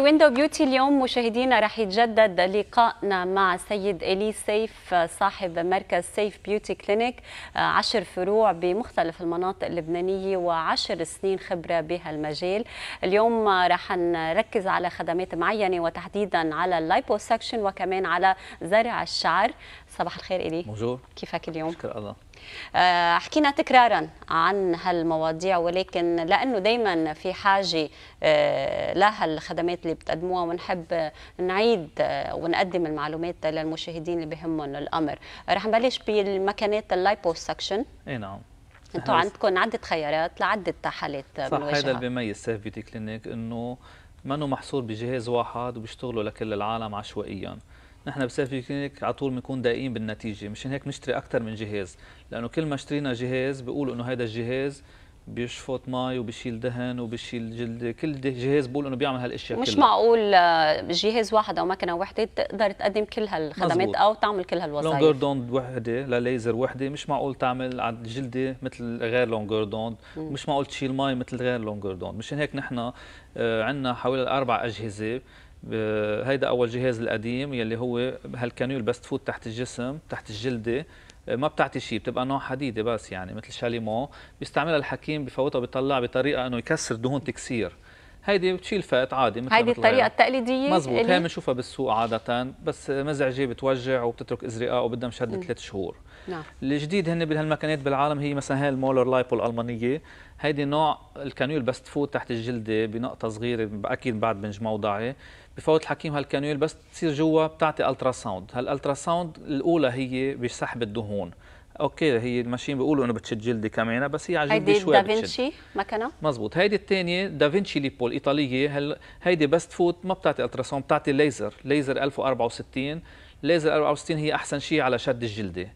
ويندو بيوتي اليوم مشاهدينا رح يتجدد لقائنا مع السيد الي سيف صاحب مركز سيف بيوتي كلينيك عشر فروع بمختلف المناطق اللبنانيه وعشر سنين خبره بهالمجال اليوم رح نركز على خدمات معينه وتحديدا على اللايبوسكشن وكمان على زرع الشعر صباح الخير الي بونجور كيفك اليوم شكرا الله آه، حكينا تكرارا عن هالمواضيع ولكن لانه دائما في حاجه آه، لهالخدمات اللي بتقدموها ونحب نعيد آه، ونقدم المعلومات للمشاهدين اللي بهمهم الامر رح نبلش بالمكانات اللايبو سكشن اي نعم انتم عندكم عده خيارات لعده حالات صح هذا اللي بيميز سيف بيوتي كلينيك انه منه محصور بجهاز واحد وبيشتغلوا لكل العالم عشوائيا نحن بسيلفي كلينيك على طول بنكون دقيقين بالنتيجه مشان هيك بنشتري اكثر من جهاز لانه كل ما اشترينا جهاز بيقولوا انه هذا الجهاز بيشفط مي وبيشيل دهن وبيشيل جلد كل جهاز بقول انه بيعمل هالاشياء مش كلها. معقول آه، جهاز واحد او ماكينه وحده تقدر تقدم كل هالخدمات او تعمل كل هالوظائف لونجور دوند وحده لليزر وحده مش معقول تعمل على الجلد مثل غير لونجور دوند مش معقول تشيل مي مثل غير لونجور دوند مشان هيك نحن آه، عندنا حوالي اربع اجهزه هيدا اول جهاز القديم يلي هو هالكانيول بس تفوت تحت الجسم تحت الجلده آه، ما بتعطي شيء بتبقى نوع حديده بس يعني مثل شاليمون بيستعملها الحكيم بفوتها بيطلعها بطريقه انه يكسر دهون تكسير هيدي بتشيل فات عادي مثل هيدي الطريقه التقليديه مزبوط هي بنشوفها بالسوق عاده بس مزعجه بتوجع وبتترك ازرقاء وبدها مشد ثلاث شهور نعم الجديد هن بهالمكانات بالعالم هي مثلا هي المولر لايبو الالمانيه هيدي نوع الكانيول بس تفوت تحت الجلده بنقطه صغيره اكيد بعد بنج موضعي بفوت الحكيم هالكانيول بس تصير جوا بتعطي الترا ساوند هالالترا ساوند الاولى هي بسحب الدهون اوكي هي الماشين بيقولوا انه بتشد جلدي كمان بس هي عجيبه شوي هيدي دافينشي مكنه مزبوط هيدي الثانيه دافينشي ليبو الايطاليه هل هيدي بس تفوت ما بتعطي الترا ساوند بتعطي ليزر ليزر 1064 ليزر 64 هي احسن شيء على شد الجلده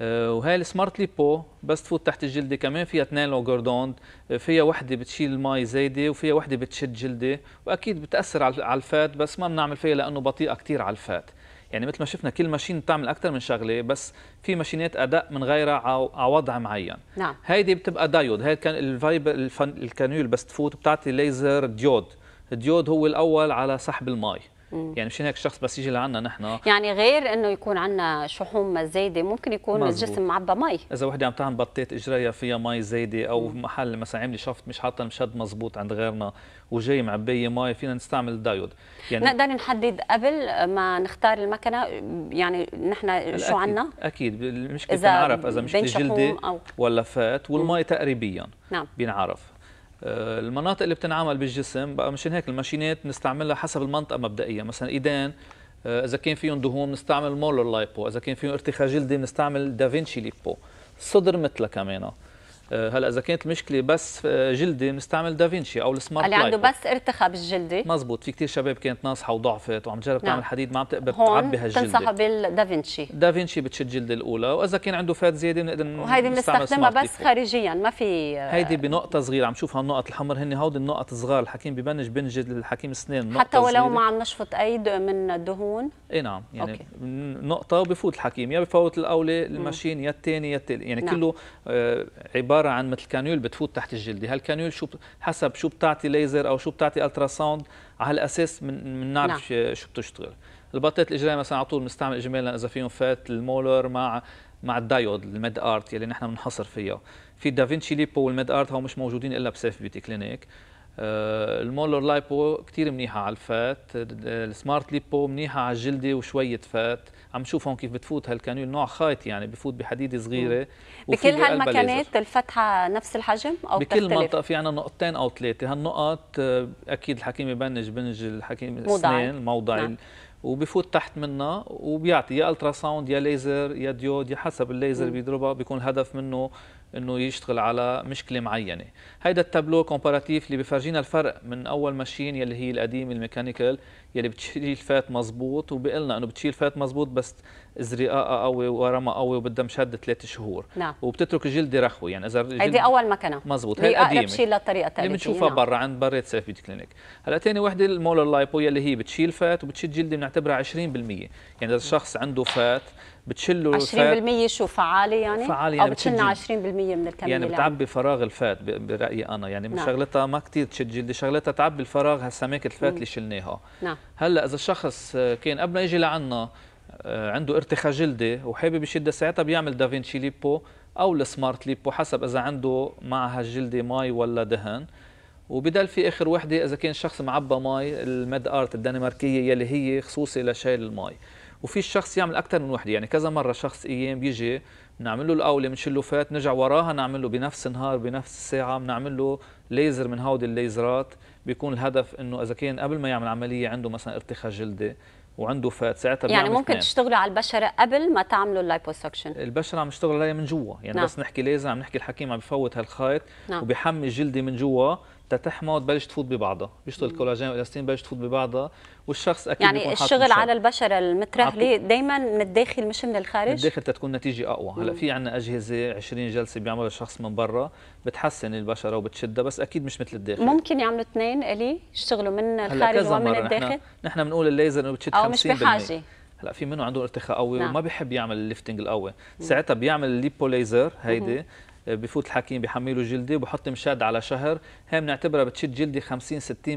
آه، وهي السمارت ليبو بس تفوت تحت الجلده كمان فيها اثنين لوغردوند آه، فيها وحده بتشيل المي زايده وفيها وحده بتشد جلده واكيد بتاثر على الفات بس ما بنعمل فيها لانه بطيئه كثير على الفات يعني مثل ما شفنا كل ماشين بتعمل اكثر من شغله بس في ماشينات ادق من غيرها على وضع معين نعم هيدي بتبقى دايود هي كان الفايب الكانيول بس تفوت بتعطي ليزر ديود الديود هو الاول على سحب المي مم. يعني مش هيك الشخص بس يجي لعنا نحن يعني غير انه يكون عندنا شحوم زايده ممكن يكون مزبوط. الجسم معبى مي اذا وحده عم تعمل بطيت اجريها فيها مي زايده او مم. محل مثلا عامله شفط مش حاطه المشد مزبوط عند غيرنا وجاي معبيه مي فينا نستعمل الدايود يعني نقدر نحدد قبل ما نختار المكنه يعني نحن شو عندنا اكيد المشكله بنعرف اذا مشكله جلدي أو... ولا فات والمي تقريبيا نعم بينعرف آه، المناطق اللي بتنعمل بالجسم بقى مشان هيك الماشينات بنستعملها حسب المنطقه مبدئيا مثلا ايدين آه، اذا كان فيهم دهون بنستعمل مولر لايبو اذا كان فيهم ارتخاء جلدي بنستعمل دافينشي ليبو الصدر مثلها كمان آه، هلا اذا كانت المشكله بس آه، جلدي بنستعمل دافينشي او السمارت اللي عنده بس ارتخى بالجلدي مزبوط في كثير شباب كانت ناصحه وضعفت وعم تجرب نعم. تعمل حديد ما عم تقبل تعبي هالجلد تنصح بالدافينشي دافينشي بتشد جلد الاولى واذا كان عنده فات زياده بنقدر وهيدي بنستخدمها بس ليفور. خارجيا ما في آه، هيدي بنقطه صغيره عم شوفها هالنقط الحمر هن هودي النقط صغار الحكيم ببنج جلد الحكيم اسنان حتى ولو صغيرة. ما عم نشفط اي من الدهون اي نعم يعني أوكي. نقطه وبفوت الحكيم يا بفوت الاولى الماشين يا الثاني يا الثالث يعني نعم. كله عباره عباره عن مثل كانيول بتفوت تحت الجلد هالكانيول شو حسب شو بتعطي ليزر او شو بتعطي الترا ساوند على هالاساس بنعرف نعم. شو بتشتغل البطات الاجريه مثلا على طول بنستعمل اجمالا اذا فيهم فات المولر مع مع الدايود الميد ارت يلي نحن بنحصر فيها في دافينشي ليبو والميد ارت هو مش موجودين الا بسيف بيوتي كلينيك آه، المولر لايبو كثير منيحه على الفات السمارت ليبو منيحه على الجلده وشويه فات عم نشوف هون كيف بتفوت هالكانول نوع خيط يعني بفوت بحديده صغيره بكل هالمكانات الفتحه نفس الحجم او بكل بتختلف؟ منطقه في عنا نقطتين او ثلاثه هالنقط آه، اكيد الحكيم يبنج بنج الحكيم الاثنين الموضعي نعم. وبفوت تحت منها وبيعطي يا الترا ساوند يا ليزر يا ديود يا حسب الليزر بيضربها بيكون الهدف منه انه يشتغل على مشكله معينه هيدا التابلو كومباراتيف اللي بفرجينا الفرق من اول ماشين يلي هي القديم الميكانيكال يلي بتشيل فات مزبوط وبقلنا انه بتشيل فات مزبوط بس ازرقاقه قوي ورمى قوي وبدها مشد ثلاث شهور نعم. وبتترك الجلد رخوي يعني اذا هيدي اول مكنه مزبوط هي القديمه بتشيل للطريقه الثانيه اللي بنشوفها نعم. برا عند بريت سيفيت كلينيك هلا ثاني وحده المولر لايبو يلي هي بتشيل فات وبتشيل جلد بنعتبرها 20% يعني اذا الشخص عنده فات بتشله 20% شو فعاله يعني؟ فعاله يعني او بتشلنا 20% من الكميه يعني بتعبي فراغ الفات برايي انا يعني نعم. شغلتها ما كثير تشد جلدي شغلتها تعبي الفراغ هالسماكه الفات اللي شلناها نعم هلا اذا الشخص آه، كان قبل ما يجي لعنا آه، عنده ارتخاء جلدي وحابب يشدها ساعتها بيعمل دافينشي ليبو او السمارت ليبو حسب اذا عنده مع هالجلده مي ولا دهن وبدل في اخر وحده اذا كان الشخص معبى مي الميد ارت الدنماركيه يلي هي خصوصي لشيل المي وفي الشخص يعمل اكثر من وحده يعني كذا مره شخص ايام بيجي بنعمل له الاوله بنشيل له فات نرجع وراها نعمل له بنفس النهار بنفس الساعه بنعمل له ليزر من هودي الليزرات بيكون الهدف انه اذا كان قبل ما يعمل عمليه عنده مثلا ارتخاء جلدي وعنده فات ساعتها يعني ممكن تشتغلوا على البشره قبل ما تعملوا اللايبوسكشن البشره عم تشتغل عليها من جوا يعني نعم. بس نحكي ليزر عم نحكي الحكيم عم بفوت هالخيط نعم. وبيحمي جلدي من جوا تتحمى وتبلش تفوت ببعضها بيشتغل الكولاجين والاستين بلش تفوت ببعضها والشخص اكيد يعني الشغل على البشره المترهله دائما من الداخل مش من الخارج من الداخل تتكون نتيجه اقوى هلا في عندنا اجهزه 20 جلسه بيعملها الشخص من برا بتحسن البشره وبتشدها بس اكيد مش مثل الداخل ممكن يعملوا اثنين الي يشتغلوا من الخارج ومن الداخل نحن بنقول الليزر انه بتشد 50% او مش بحاجه هلا في منه عنده ارتخاء قوي نعم. وما بيحب يعمل الليفتنج القوي ساعتها بيعمل الليبو ليزر هيدي بفوت الحكيم بحمله جلدي وبحط مشاد على شهر هي بنعتبرها بتشد جلدي 50 60%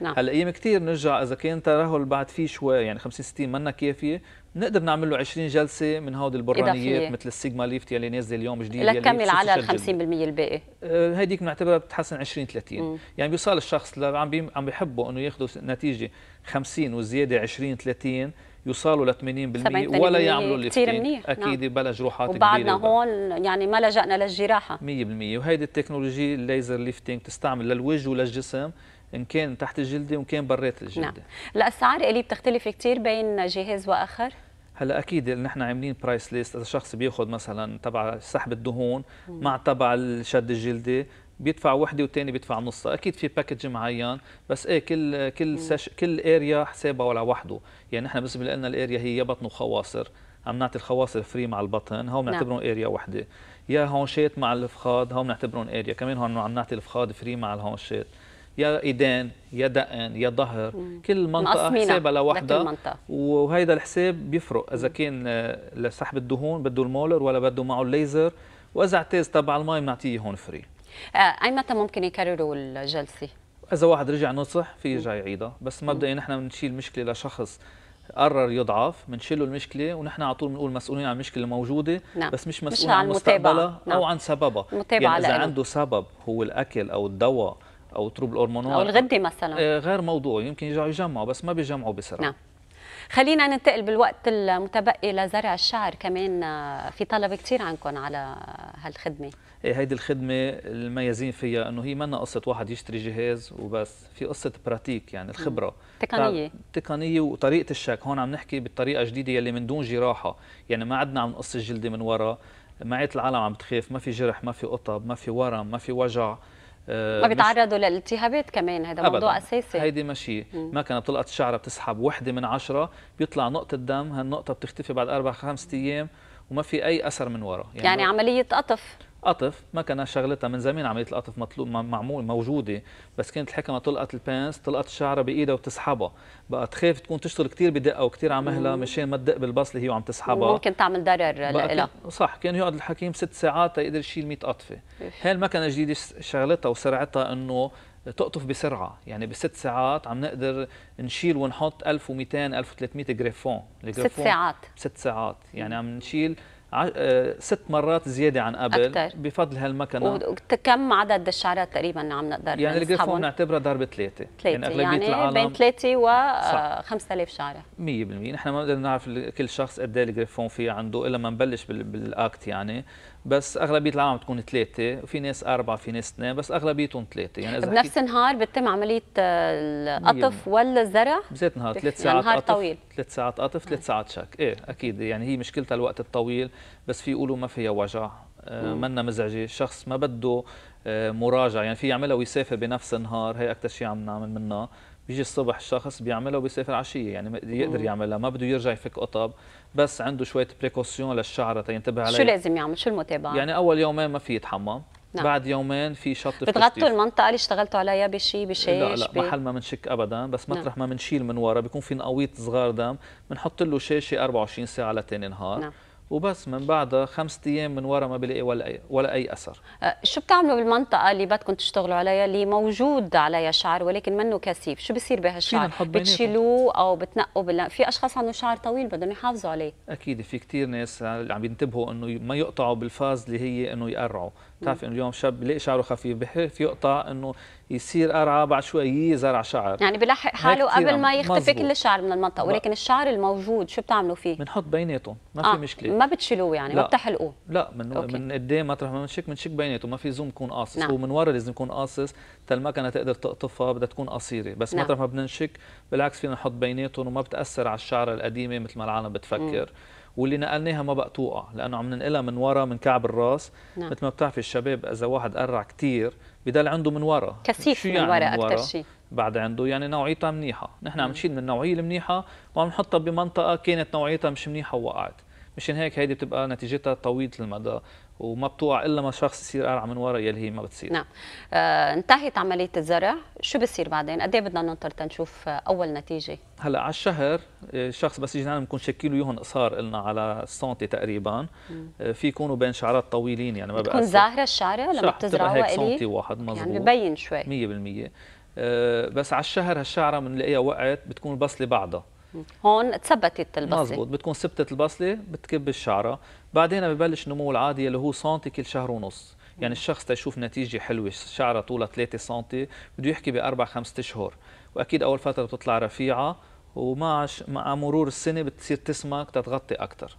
نعم. هلا ايام كثير نرجع اذا كان ترهل بعد فيه شوي يعني 50 60 منا كافيه بنقدر نعمل له 20 جلسه من هودي البرانيات مثل السيجما ليفت يلي نازله اليوم جديد لكمل على ال 50% الباقي آه، هيديك بنعتبرها بتحسن 20 30 مم. يعني بيوصل الشخص عم عم بيحبوا انه ياخذوا نتيجه 50 وزياده 20 30 يوصلوا ل 80% ولا يعملوا اللي كثير منيح نعم. اكيد نعم. بلا جروحات وبعدنا كبيره وبعدنا هون يعني ما لجأنا للجراحه 100% وهيدي التكنولوجي الليزر ليفتنج تستعمل للوجه وللجسم ان كان تحت الجلده وان كان برات الجلده نعم الاسعار اللي بتختلف كثير بين جهاز واخر هلا اكيد نحن عاملين برايس ليست اذا شخص بياخذ مثلا تبع سحب الدهون مع تبع الشد الجلدي بيدفع وحده والثاني بيدفع نصها اكيد في باكج معين بس ايه كل كل ساش كل اريا حسابها لوحده يعني نحن بالنسبه لنا الاريا هي يا بطن وخواصر عم نعطي الخواصر فري مع البطن هون نعم. بنعتبرهم اريا وحده يا هونشات مع الفخاد هون بنعتبرهم اريا كمان هون عم نعطي الفخاد فري مع الهونشات يا ايدين يا دقن يا ظهر كل منطقه حسابها لوحدها وهيدا الحساب بيفرق اذا كان آه، لسحب الدهون بده المولر ولا بده معه الليزر واذا اعتاز تبع المي بنعطيه هون فري آه، اي متى ممكن يكرروا الجلسه اذا واحد رجع نصح في جاي يعيدها بس مبدئيا نحن بنشيل مشكله لشخص قرر يضعف بنشيله المشكله ونحن على طول بنقول مسؤولين عن المشكله الموجوده نعم. بس مش مسؤول مش عن, عن مستقبلها نعم. او عن سببها يعني اذا عنده سبب هو الاكل او الدواء او تروب الهرمونات او الغده مثلا آه، غير موضوعي يمكن يرجعوا يجمعوا بس ما بيجمعوا بسرعه نعم. خلينا ننتقل بالوقت المتبقي لزرع الشعر كمان آه، في طلب كثير عندكم على هالخدمه ايه هيدي الخدمه المميزين فيها انه هي منا قصه واحد يشتري جهاز وبس في قصه براتيك يعني الخبره تقنيه تقنيه وطريقه الشك هون عم نحكي بالطريقه الجديده يلي من دون جراحه يعني ما عدنا عم نقص الجلد من ورا معيت العالم عم بتخاف ما في جرح ما في قطب ما في ورم ما في وجع آه، ما بيتعرضوا للالتهابات كمان هذا موضوع اساسي هيدي ماشي ما كانت طلقت الشعره بتسحب وحده من عشرة بيطلع نقطه دم هالنقطه بتختفي بعد اربع خمس ايام وما في اي اثر من ورا يعني, يعني عمليه قطف قطف ما كان شغلتها من زمان عمليه القطف مطلوب معمول موجوده بس كانت الحكمه تلقط البانس تلقط الشعره بايدها وتسحبها بقى تخاف تكون تشتغل كثير بدقه وكثير على مهلها مشان ما تدق بالبص اللي هي عم تسحبها ممكن تعمل ضرر لها صح كان يقعد الحكيم ست ساعات يقدر يشيل 100 قطفه هي المكنه الجديده شغلتها وسرعتها انه تقطف بسرعه يعني بست ساعات عم نقدر نشيل ونحط 1200 1300 جريفون ست ساعات ست ساعات يعني عم نشيل آه، ست مرات زياده عن قبل أكتر. بفضل هالمكنه وكم عدد الشعرات تقريبا عم نقدر يعني الجريفون نعتبرها ضرب ثلاثه يعني يعني, يعني العالم بين ثلاثه و 5000 شعره 100% نحن ما بنقدر نعرف كل شخص قد ايه الجريفون في عنده الا ما نبلش بالاكت يعني بس اغلبيه العالم بتكون ثلاثه وفي ناس اربعه في ناس اثنين بس اغلبيتهم ثلاثه يعني اذا بنفس النهار بتتم عمليه آه، القطف ولا الزرع بذات نهار ثلاث يعني ساعات نهار قطف طويل ثلاث ساعات قطف ثلاث نعم. ساعات شك ايه اكيد يعني هي مشكلتها الوقت الطويل بس في يقولوا ما فيها وجع آه، منا مزعجه الشخص ما بده آه، مراجعه يعني في يعملها ويسافر بنفس النهار هي اكثر شيء عم نعمل منها بيجي الصبح الشخص بيعملها وبيسافر عشيه يعني يقدر يعملها ما بده يرجع يفك قطب بس عنده شويه بريكوسيون للشعره تينتبه عليه شو لازم يعمل شو المتابعه يعني اول يومين ما في يتحمم نعم. بعد يومين في شط بتغطوا المنطقه اللي اشتغلتوا عليها بشيء بشيش لا لا بي... محل ما بنشك ابدا بس نعم. مطرح نعم. ما بنشيل من ورا بيكون في نقويط صغار دم بنحط له شاشه 24 ساعه لتاني نهار نعم. وبس من بعدها خمسة ايام من ورا ما بلاقي ولا اي ولا اي اثر أه، شو بتعملوا بالمنطقه اللي بدكم تشتغلوا عليها اللي موجود عليها شعر ولكن منه كثيف شو بصير بهالشعر بتشيلوه او بتنقوا بال... في اشخاص عندهم شعر طويل بدهم يحافظوا عليه اكيد في كثير ناس عم ينتبهوا انه ما يقطعوا بالفاز اللي هي انه يقرعوا بتعرفي انه اليوم شاب بلاقي شعره خفيف بحيث يقطع انه يصير قرعه بعد شوي يزرع شعر يعني بلحق حاله قبل ما يختفي كل الشعر من المنطقه ولكن الشعر الموجود شو بتعملوا فيه؟ بنحط بيناتهم ما في آه، مشكله ما بتشيلوه يعني لا. ما بتحلقوه لا من أوكي. من قدام مطرح ما بنشك بنشك بيناتهم ما في زوم يكون قاصص نعم. ومن ورا لازم يكون قاصص المكنه تقدر تقطفها بدها تكون قصيره بس نعم. مطرح ما بننشك بالعكس فينا نحط بيناتهم وما بتاثر على الشعره القديمه مثل ما العالم بتفكر م. واللي نقلناها ما بقى توقع لانه عم ننقلها من ورا من كعب الراس نعم. مثل ما بتعرفي الشباب اذا واحد قرع كثير بضل عنده من ورا كثيف من, يعني ورا من ورا اكثر شيء بعد عنده يعني نوعيتها منيحه نحن عم نشيل من النوعيه المنيحه وعم نحطها بمنطقه كانت نوعيتها مش منيحه ووقعت مشان هيك هيدي بتبقى نتيجتها طويله المدى وما بتوقع الا ما شخص يصير قارع من ورا يلي هي ما بتصير نعم آه، انتهت عمليه الزرع شو بصير بعدين قد ايه بدنا ننطر تنشوف اول نتيجه هلا على الشهر آه، الشخص بس يجينا بنكون شكيله يهن قصار قلنا على السنتي تقريبا آه، في يكونوا بين شعرات طويلين يعني ما بتكون ظاهره الشعره لما بتزرعها هيك سنتي واحد يعني مزبوط يعني ببين شوي 100% آه، بس على الشهر هالشعره بنلاقيها وقعت بتكون البصله بعدها هون تثبتت البصله مزبوط بتكون ثبتت البصله بتكب الشعره بعدين ببلش النمو العادي اللي هو سنتي كل شهر ونص يعني الشخص تيشوف نتيجه حلوه شعره طولها 3 سنتي بده يحكي باربع خمس اشهر واكيد اول فتره بتطلع رفيعه ومع مع مرور السنه بتصير تسمك تتغطي اكثر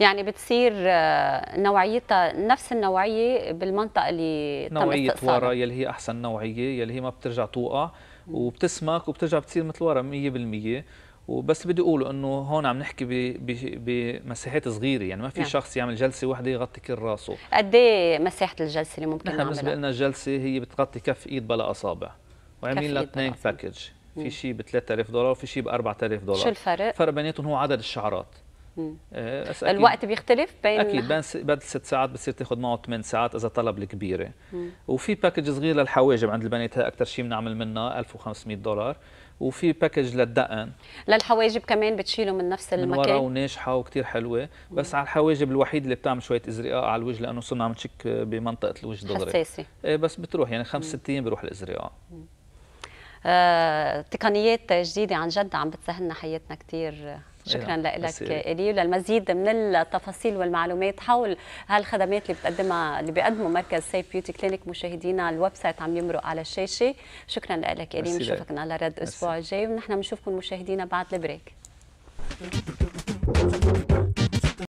يعني بتصير آه، نوعيتها نفس النوعيه بالمنطقه اللي نوعيه ورا يلي هي احسن نوعيه يلي هي ما بترجع توقع وبتسمك وبترجع بتصير مثل ورا 100% وبس بدي اقوله انه هون عم نحكي بمساحات صغيره يعني ما في نعم. شخص يعمل جلسه واحده يغطي كل راسه قد ايه مساحه الجلسه اللي ممكن نعملها بالنسبه لنا الجلسه هي بتغطي كف ايد بلا اصابع وعاملين لها اثنين باكج في شيء ب 3000 دولار وفي شيء ب 4000 دولار شو الفرق؟ الفرق بيناتهم هو عدد الشعرات آه الوقت بيختلف بين اكيد بين بدل ست ساعات بتصير تاخذ معه ثمان ساعات اذا طلب الكبيره وفي باكج صغير للحواجب عند البنات هي اكثر شيء بنعمل منها 1500 دولار وفي باكج للدقن للحواجب كمان بتشيله من نفس المكان من ورا وناجحه وكثير حلوه بس مم. على الحواجب الوحيد اللي بتعمل شويه ازرقاء على الوجه لانه صرنا عم نشك بمنطقه الوجه دغري حساسه ايه بس بتروح يعني ايام بروح الازرقاء آه، تقنيات جديده عن جد عم بتسهلنا حياتنا كثير شكرا لك الي وللمزيد من التفاصيل والمعلومات حول هالخدمات اللي بتقدمها اللي بيقدمه مركز سيف بيوتي كلينك مشاهدينا الويب سايت عم يمرق على الشاشه شكرا لك الي بنشوفك على رد الاسبوع الجاي ونحن بنشوفكم مشاهدينا بعد البريك